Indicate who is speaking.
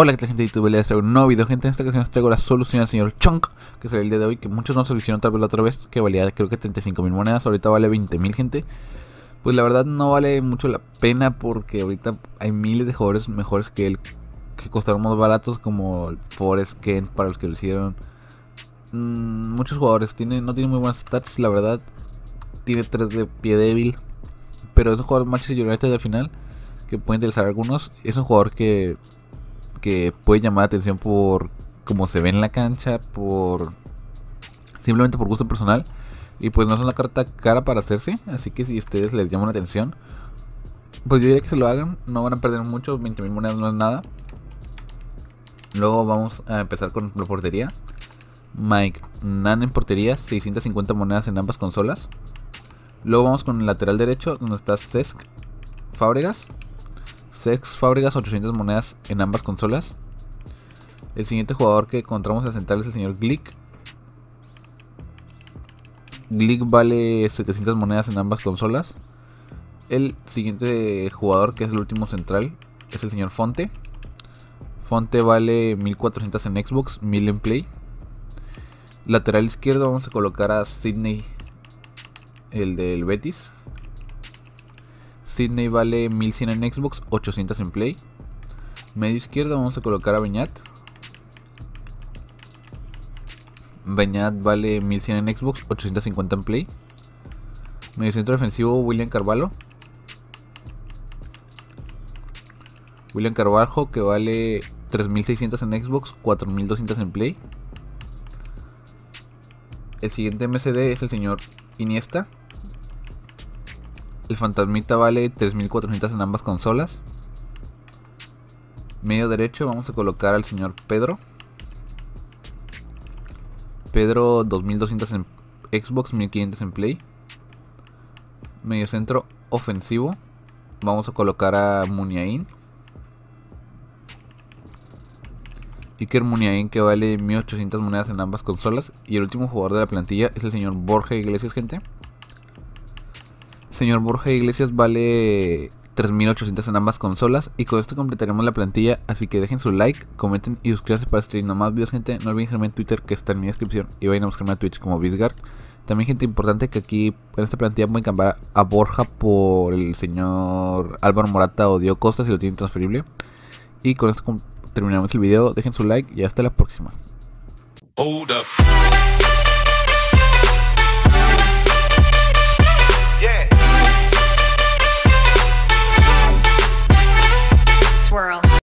Speaker 1: Hola tal gente de YouTube, les traigo un nuevo video gente, en esta ocasión les traigo la solución al señor Chunk Que salió el día de hoy, que muchos no se lo hicieron tal vez la otra vez Que valía creo que 35.000 monedas, ahorita vale 20.000 gente Pues la verdad no vale mucho la pena porque ahorita hay miles de jugadores mejores que él Que costaron más baratos como Forest, Kent, para los que lo hicieron mm, Muchos jugadores, tiene no tienen muy buenas stats, la verdad Tiene 3 de pie débil Pero es un jugador y United al final que puede interesar a algunos. Es un jugador que que puede llamar la atención por cómo se ve en la cancha, por simplemente por gusto personal. Y pues no es una carta cara para hacerse, así que si ustedes les llama la atención, pues yo diría que se lo hagan, no van a perder mucho, 20.000 monedas no es nada. Luego vamos a empezar con la portería. Mike Nan en portería, 650 monedas en ambas consolas. Luego vamos con el lateral derecho, donde está Cesc Fábregas, Sex Fábricas 800 monedas en ambas consolas. El siguiente jugador que encontramos a central es el señor Glick. Glick vale 700 monedas en ambas consolas. El siguiente jugador, que es el último central, es el señor Fonte. Fonte vale 1400 en Xbox, 1000 en Play. Lateral izquierdo vamos a colocar a Sidney, el del Betis. Sydney vale 1100 en Xbox, 800 en Play. Medio izquierdo vamos a colocar a Beñat. Beñat vale 1100 en Xbox, 850 en Play. Medio centro defensivo William Carvalho. William Carvalho que vale 3600 en Xbox, 4200 en Play. El siguiente MCD es el señor Iniesta, el fantasmita vale 3400 en ambas consolas. Medio derecho vamos a colocar al señor Pedro. Pedro 2200 en Xbox, 1500 en Play. Medio centro ofensivo. Vamos a colocar a Muniain. Iker Muniain que vale 1800 monedas en ambas consolas. Y el último jugador de la plantilla es el señor Borja Iglesias, gente. Señor Borja Iglesias vale 3.800 en ambas consolas. Y con esto completaremos la plantilla. Así que dejen su like, comenten y suscríbanse para stream. No más videos, gente. No olviden seguirme en Twitter que está en mi descripción. Y vayan a buscarme a Twitch como Bisgard. También, gente, importante que aquí en esta plantilla pueden cambiar a Borja por el señor Álvaro Morata o Dio Costa si lo tienen transferible. Y con esto terminamos el video. Dejen su like y hasta la próxima.